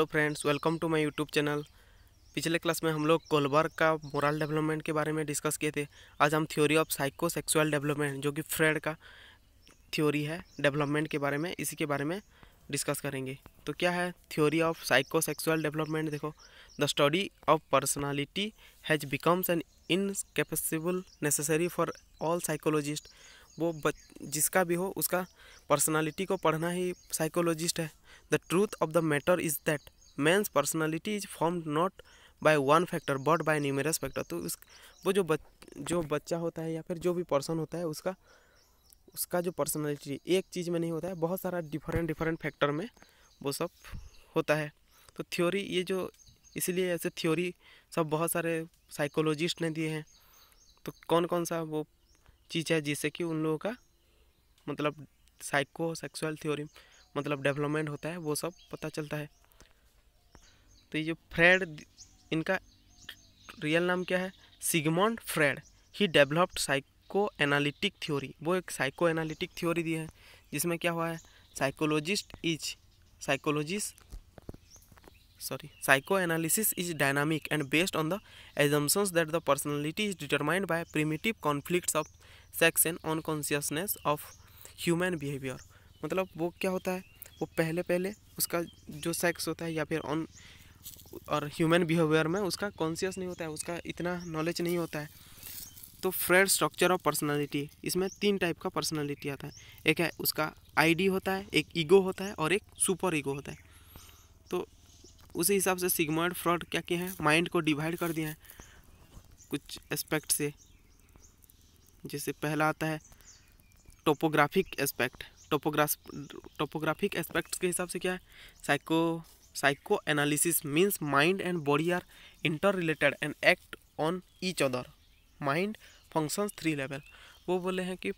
hello friends welcome to my YouTube channel पिछले class में हम लोग गोलबर्ग का मोरल डेवलपमेंट के बारे में डिस्कस किए थे आज हम theory of psycho sexual development जो कि फ्रेड का थ्योरी है डेवलपमेंट के बारे में इसी के बारे में डिस्कस करेंगे तो क्या है theory of psycho sexual development देखो the study of personality has becomes an indispensable necessary for all psychologist वो जिसका भी हो उसका पर्सनैलिटी को पढ़ना ही साइकोलॉजिस्ट है The truth of the matter is that man's personality is formed not by one factor but by numerous factor तो उस वो जो बच जो बच्चा होता है या फिर जो भी पर्सन होता है उसका उसका जो पर्सनैलिटी एक चीज़ में नहीं होता है बहुत सारा डिफरेंट डिफरेंट फैक्टर में वो सब होता है तो थ्योरी ये जो इसलिए ऐसे थ्योरी सब बहुत सारे साइकोलॉजिस्ट ने दिए हैं तो कौन कौन सा वो चीज़ है जिससे कि उन लोगों का मतलब साइको सेक्सुअल थ्योरी मतलब डेवलपमेंट होता है वो सब पता चलता है तो ये जो फ्रेड इनका रियल नाम क्या है सिगमॉन्ड फ्रेड ही डेवलप्ड साइको एनालिटिक थ्योरी वो एक साइको एनालिटिक थ्योरी दी है जिसमें क्या हुआ है psychologist is psychologist sorry psycho analysis is dynamic and based on the assumptions that the personality is determined by primitive conflict of sex and unconsciousness of human behaviour मतलब वो क्या होता है वो पहले पहले उसका जो सेक्स होता है या फिर ऑन और ह्यूमन बिहेवियर में उसका कॉन्सियस नहीं होता है उसका इतना नॉलेज नहीं होता है तो फ्रेड स्ट्रक्चर ऑफ पर्सनालिटी इसमें तीन टाइप का पर्सनालिटी आता है एक है उसका आईडी होता है एक ईगो होता है और एक सुपर ईगो होता है तो उसी हिसाब से सिगमर्ड फ्रॉड क्या किए हैं माइंड को डिवाइड कर दिया है कुछ एस्पेक्ट से जैसे पहला आता है topographic aspect topograph topographic aspects के हिसाब से क्या है psycho psycho analysis means mind and body are inter related and act on each other mind functions three level वो बोले हैं कि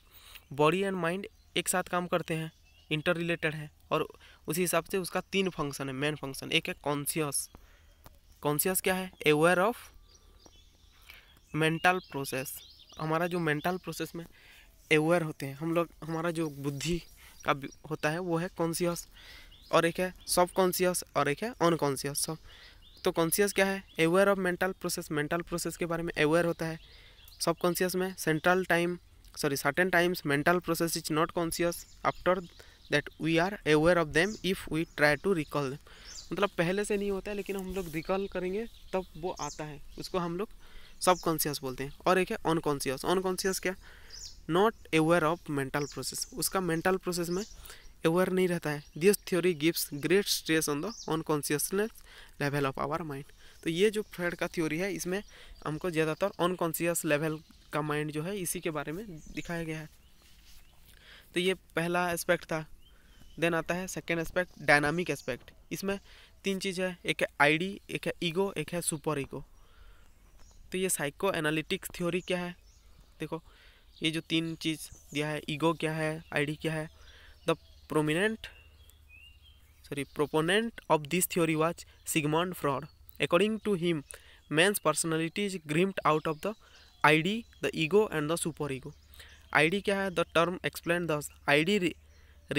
बॉडी एंड माइंड एक साथ काम करते हैं इंटर रिलेटेड है और उसी हिसाब से उसका तीन फंक्शन है मेन फंक्शन एक है कॉन्शियस कॉन्शियस क्या है अवेयर ऑफ मेंटल प्रोसेस हमारा जो मेंटल प्रोसेस में अवेयर होते हैं हम लोग हमारा जो बुद्धि का होता है वो है कॉन्सियस और एक है सब कॉन्सियस और एक है अनकॉन्सियस सब तो कॉन्सियस क्या है aware of mental process mental process के बारे में अवेयर होता है सब कॉन्सियस में central time sorry certain times mental process is not conscious after that we are aware of them if we try to recall them मतलब पहले से नहीं होता है लेकिन हम लोग रिकॉल करेंगे तब वो आता है उसको हम लोग सब कॉन्सियस बोलते हैं और एक है अनकॉन्सियस अनकॉन्सियस क्या not aware of mental process उसका मेंटल प्रोसेस में अवेयर नहीं रहता है this theory gives great stress on the unconsciousness level of our mind तो ये जो फ्रेड का थ्योरी है इसमें हमको ज़्यादातर अनकॉन्सियस लेवल का माइंड जो है इसी के बारे में दिखाया गया है तो ये पहला एस्पेक्ट था देन आता है सेकेंड एस्पेक्ट डायनामिक एस्पेक्ट इसमें तीन चीज़ है एक है आईडी एक है ईगो एक है सुपर ईगो तो ये साइको एनालिटिक थ्योरी क्या है देखो ये जो तीन चीज़ दिया है ईगो क्या है आईडी क्या है the prominent sorry proponent of this theory was Sigmund Freud according to him man's personality is grimmed out of the ID the ego and the super ego ID क्या है the term explain the I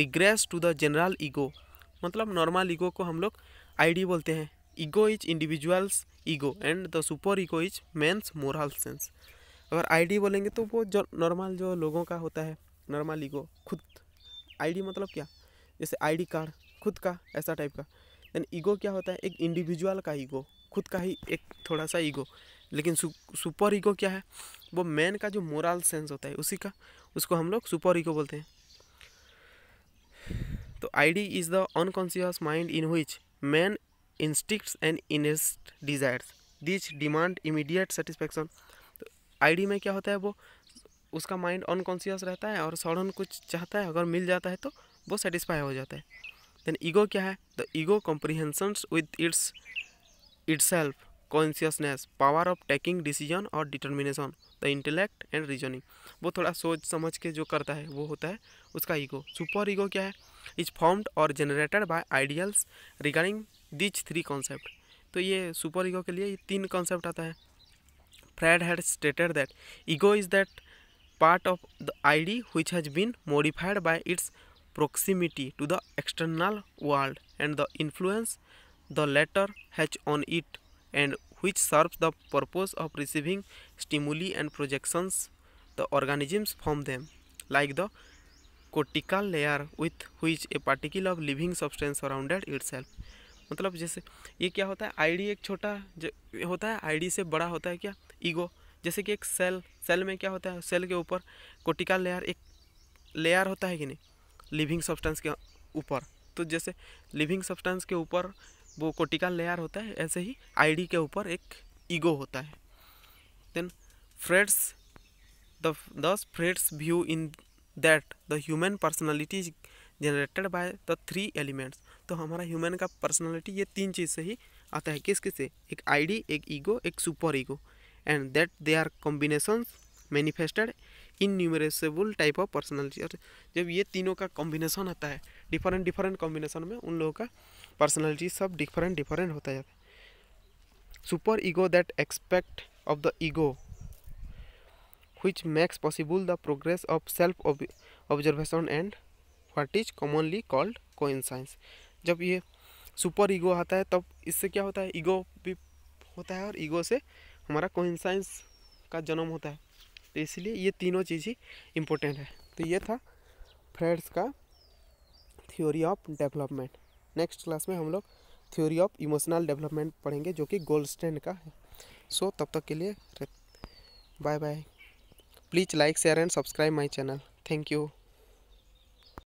regress to the general ego मतलब normal ego को हम लोग I बोलते हैं ego is individuals ego and the super ego is man's moral sense अगर ID बोलेंगे तो वो जो नॉर्मल जो लोगों का होता है नॉर्मल ईगो खुद आईडी मतलब क्या जैसे आईडी कार्ड खुद का ऐसा टाइप का यानी ईगो क्या होता है एक इंडिविजुअल का ईगो खुद का ही एक थोड़ा सा ईगो लेकिन सु, सुपर ईगो क्या है वो मैन का जो मोरल सेंस होता है उसी का उसको हम लोग सुपर ईगो बोलते हैं तो ID is the unconscious mind in which man instinct and innate desires this demand immediate satisfaction ID में क्या होता है वो उसका माइंड अनकॉन्सियस रहता है और सड़न कुछ चाहता है अगर मिल जाता है तो वो सेटिस्फाई हो जाता है देन ईगो क्या है the ego comprehensions with its its self consciousness power of taking decision और determination the intellect and reasoning वो थोड़ा सोच समझ के जो करता है वो होता है उसका ईगो सुपर ईगो क्या है इज फॉर्म्ड और generated by ideals regarding which three concept तो ये सुपर ईगो के लिए ये तीन कॉन्सेप्ट आता है Fred had stated that ego is that part of the ID which has been modified by its proximity to the external world and the influence the latter has on it and which serves the purpose of receiving stimuli and projections the organisms form them like the cortical layer with which a particle of living substance surrounded itself मतलब जैसे ये क्या होता है ID एक छोटा होता है आईडी से बड़ा होता है क्या ईगो जैसे कि एक सेल सेल में क्या होता है सेल के ऊपर कोटिकल लेयर एक लेयर होता है कि नहीं लिविंग सब्सटेंस के ऊपर तो जैसे लिविंग सब्सटेंस के ऊपर वो कोटिकल लेयर होता है ऐसे ही आईडी के ऊपर एक ईगो होता है then Freud's the thus Freud's view in that the human personality is generated by the three elements तो हमारा ह्यूमन का पर्सनैलिटी ये तीन चीज़ से ही आता है किस किस से एक आईडी एक ईगो एक super ego and that they are combination manifested in innumerable type of personality और जब ये तीनों का कॉम्बिनेशन आता है डिफरेंट डिफरेंट कॉम्बिनेशन में उन लोगों का पर्सनैलिटी सब डिफरेंट डिफरेंट होता जाता है super ego that expect of the ego possible the progress of self observation and what is commonly called को इन साइंस जब ये सुपर ईगो आता है तब इससे क्या होता है ईगो भी होता है और ईगो से हमारा कोइंसाइंस का जन्म होता है तो इसलिए ये तीनों चीज़ ही इम्पोर्टेंट है तो ये था फ्रेड्स का theory of development next class में हम लोग थ्योरी ऑफ इमोशनल डेवलपमेंट पढ़ेंगे जो कि गोल्ड स्टैंड का है सो so, तब तक के लिए bye bye please like share and subscribe my channel thank you